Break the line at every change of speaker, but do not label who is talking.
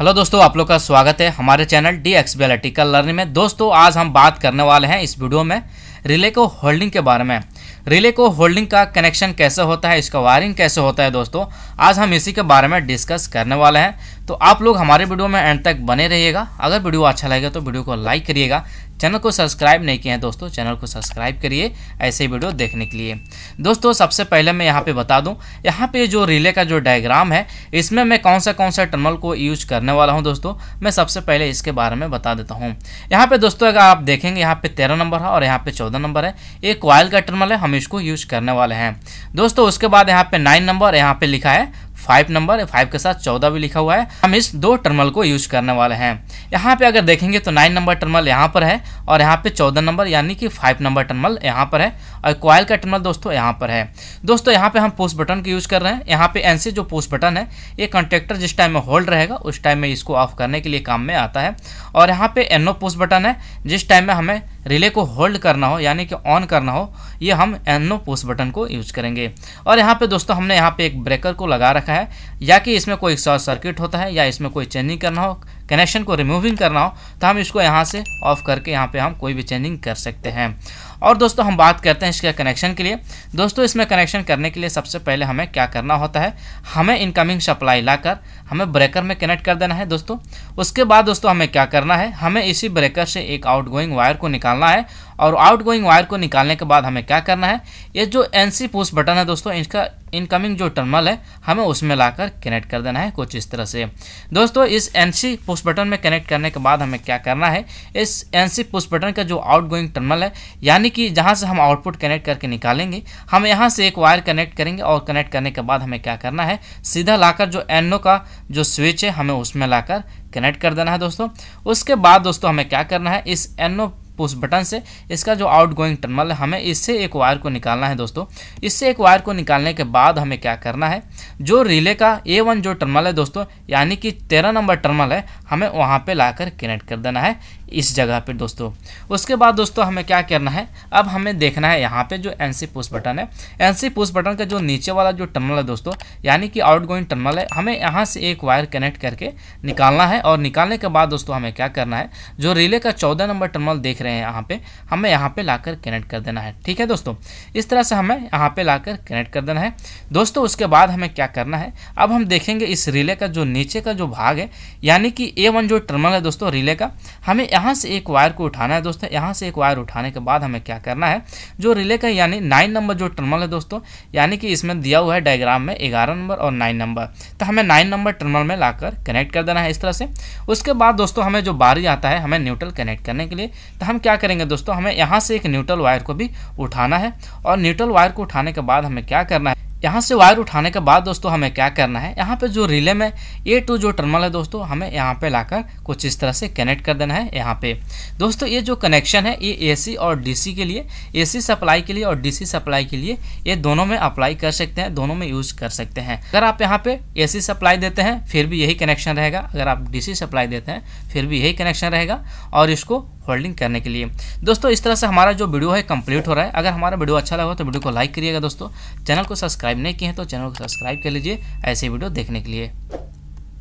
hello दोस्तों आप लोग का स्वागत है हमारे चैनल डी एक्सबीएल टिकल लर्निंग में दोस्तों आज हम बात करने वाले हैं इस वीडियो में रिले को होल्डिंग के बारे में रिले को होल्डिंग का कनेक्शन कैसे होता है इसका वायरिंग कैसे होता है दोस्तों आज हम इसी के बारे में डिस्कस करने वाले हैं तो आप लोग हमारे वीडियो में एंड तक बने रहिएगा अगर वीडियो अच्छा लगेगा तो वीडियो को लाइक करिएगा चैनल को सब्सक्राइब नहीं किए हैं दोस्तों चैनल को सब्सक्राइब करिए ऐसे ही वीडियो देखने के लिए दोस्तों सबसे पहले मैं यहाँ पे बता दूँ यहाँ पे जो रिले का जो डायग्राम है इसमें मैं कौन सा कौन सा टर्मल को यूज करने वाला हूँ दोस्तों मैं सबसे पहले इसके बारे में बता देता हूँ यहाँ पर दोस्तों अगर आप देखेंगे यहाँ पर तेरह नंबर है और यहाँ पर चौदह नंबर है एक क्वाइल का टर्मल है हम इसको यूज करने वाले हैं दोस्तों उसके बाद यहाँ पे नाइन नंबर यहाँ पर लिखा है फाइव नंबर फाइव के साथ चौदह भी लिखा हुआ है हम इस दो टर्मल को यूज करने वाले हैं यहाँ पे अगर देखेंगे तो नाइन नंबर टर्मल यहाँ पर है और यहाँ पे चौदह नंबर यानी कि फाइव नंबर टर्मल यहाँ पर है और क्वाइल का टर्मल दोस्तों यहाँ पर है दोस्तों यहाँ पे हम पोस्ट बटन का यूज कर रहे हैं यहाँ पे एनसी जो पोस्ट बटन है ये कंटेक्टर जिस टाइम में होल्ड रहेगा उस टाइम में इसको ऑफ करने के लिए काम में आता है और यहाँ पे एनओ पोस्ट बटन है जिस टाइम में हमें रिले को होल्ड करना हो यानी कि ऑन करना हो ये हम एनो पुश बटन को यूज करेंगे और यहाँ पे दोस्तों हमने यहाँ पे एक ब्रेकर को लगा रखा है या कि इसमें कोई शॉर्ट सर्किट होता है या इसमें कोई चेंजिंग करना हो कनेक्शन को रिमूविंग करना हो तो हम इसको यहाँ से ऑफ करके यहाँ पे हम कोई भी चेंजिंग कर सकते हैं और दोस्तों हम बात करते हैं इसके कनेक्शन के लिए दोस्तों इसमें कनेक्शन करने के लिए सबसे पहले हमें क्या करना होता है हमें इनकमिंग सप्लाई लाकर हमें ब्रेकर में कनेक्ट कर देना है दोस्तों उसके बाद दोस्तों हमें क्या करना है हमें इसी ब्रेकर से एक आउट वायर को निकालना है और आउट वायर को निकालने के बाद हमें क्या करना है ये जो एन सी बटन है दोस्तों इसका इनकमिंग जो टर्मल है हमें उसमें लाकर कनेक्ट कर देना है कुछ इस तरह से दोस्तों इस एन सी पुश बटन में कनेक्ट करने के बाद हमें क्या करना है इस एन सी पुश बटन का जो गोइंग टर्मल है यानी यानी कि जहाँ से हम आउटपुट कनेक्ट करके निकालेंगे हम यहाँ से एक वायर कनेक्ट करेंगे और कनेक्ट करने के बाद हमें क्या करना है सीधा लाकर जो एनओ का जो स्विच है हमें उसमें लाकर कनेक्ट कर देना है दोस्तों उसके बाद दोस्तों हमें क्या करना है इस एनओ पुश बटन से इसका जो आउट गोइंग टर्मल है हमें इससे एक वायर को निकालना है दोस्तों इससे एक वायर को निकालने के बाद हमें क्या करना है जो रिले का ए वन जो टर्मल है दोस्तों यानी कि तेरह नंबर टर्मल है हमें वहां पे लाकर कनेक्ट कर देना है इस जगह पर दोस्तों उसके बाद दोस्तों हमें क्या करना है अब हमें देखना है यहाँ पे जो एन सी पुश बटन है एन सी पुश बटन का जो नीचे वाला जो टर्मल है दोस्तों यानी कि आउट गोइंग टर्मिनल है हमें यहाँ से एक वायर कनेक्ट करके निकालना है और निकालने के बाद दोस्तों हमें क्या करना है जो रिले का चौदह नंबर टर्मल देख रहे हैं यहाँ पर हमें यहाँ पर ला कनेक्ट कर देना है ठीक है दोस्तों इस तरह से हमें यहाँ पर ला कनेक्ट कर देना है दोस्तों उसके बाद हमें क्या करना है अब हम देखेंगे इस रिले का जो नीचे का जो भाग है यानी कि ए जो टर्मल है दोस्तों रिले का हमें यहाँ से एक वायर को उठाना है दोस्तों यहाँ से एक वायर उठाने के बाद हमें क्या करना है जो रिले का यानी नाइन नंबर जो टर्मल है दोस्तों यानी कि इसमें दिया हुआ है डायग्राम में ग्यारह नंबर और नाइन नंबर तो हमें नाइन नंबर टर्मल में लाकर कनेक्ट कर देना है इस तरह से उसके बाद दोस्तों हमें जो बारी आता है हमें न्यूट्रल कनेक्ट करने के लिए तो हम क्या करेंगे दोस्तों हमें यहाँ से एक न्यूट्रल वायर को भी उठाना है और न्यूट्रल वायर को उठाने के बाद हमें क्या करना है यहाँ से वायर उठाने के बाद दोस्तों हमें क्या करना है यहाँ पे जो रिले में ए टू जो टर्मल है दोस्तों हमें यहाँ पे लाकर कुछ इस तरह से कनेक्ट कर देना है यहाँ पे दोस्तों ये जो कनेक्शन है ये एसी और डीसी के लिए एसी सप्लाई के लिए और डीसी सप्लाई के लिए ये दोनों में अप्लाई कर सकते हैं दोनों में यूज कर सकते हैं अगर आप यहाँ पे ए सप्लाई देते हैं फिर भी यही कनेक्शन रहेगा अगर आप डी सप्लाई देते हैं फिर भी यही कनेक्शन रहेगा और इसको होल्डिंग करने के लिए दोस्तों इस तरह से हमारा जो वीडियो है कंप्लीट हो रहा है अगर हमारा वीडियो अच्छा लगा तो वीडियो को लाइक करिएगा दोस्तों चैनल को सब्सक्राइब नहीं किए हैं तो चैनल को सब्सक्राइब कर लीजिए ऐसे वीडियो देखने के लिए